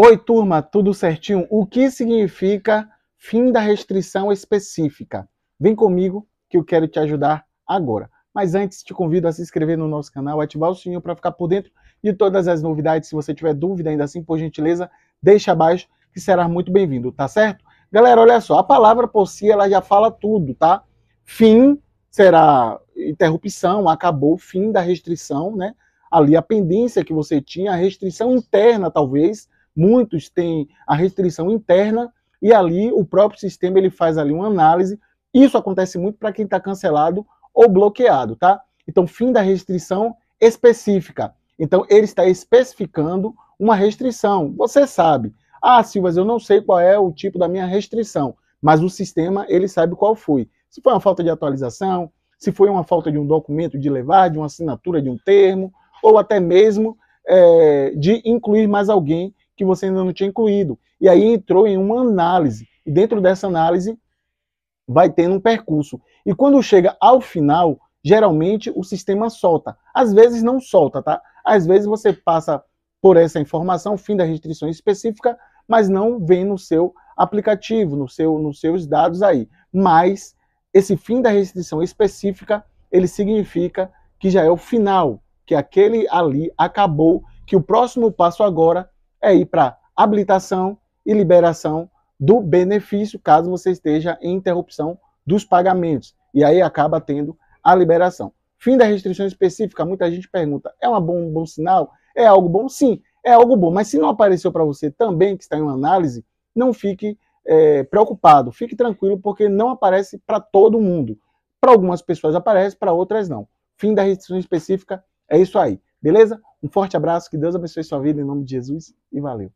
Oi, turma, tudo certinho? O que significa fim da restrição específica? Vem comigo que eu quero te ajudar agora. Mas antes, te convido a se inscrever no nosso canal, ativar o sininho para ficar por dentro de todas as novidades. Se você tiver dúvida, ainda assim, por gentileza, deixa abaixo que será muito bem-vindo, tá certo? Galera, olha só, a palavra por si, ela já fala tudo, tá? Fim será interrupção, acabou, fim da restrição, né? Ali a pendência que você tinha, a restrição interna, talvez, muitos têm a restrição interna e ali o próprio sistema ele faz ali uma análise. Isso acontece muito para quem está cancelado ou bloqueado, tá? Então, fim da restrição específica. Então, ele está especificando uma restrição. Você sabe. Ah, Silvas, eu não sei qual é o tipo da minha restrição, mas o sistema, ele sabe qual foi. Se foi uma falta de atualização, se foi uma falta de um documento de levar, de uma assinatura, de um termo, ou até mesmo é, de incluir mais alguém que você ainda não tinha incluído. E aí entrou em uma análise. E dentro dessa análise vai tendo um percurso. E quando chega ao final, geralmente o sistema solta. Às vezes não solta, tá? Às vezes você passa por essa informação, fim da restrição específica, mas não vem no seu aplicativo, no seu, nos seus dados aí. Mas esse fim da restrição específica, ele significa que já é o final, que aquele ali acabou, que o próximo passo agora é ir para habilitação e liberação do benefício, caso você esteja em interrupção dos pagamentos. E aí acaba tendo a liberação. Fim da restrição específica, muita gente pergunta, é uma bom, um bom sinal? É algo bom? Sim, é algo bom. Mas se não apareceu para você também, que está em uma análise, não fique é, preocupado, fique tranquilo, porque não aparece para todo mundo. Para algumas pessoas aparece, para outras não. Fim da restrição específica, é isso aí. Beleza? Um forte abraço, que Deus abençoe sua vida em nome de Jesus e valeu.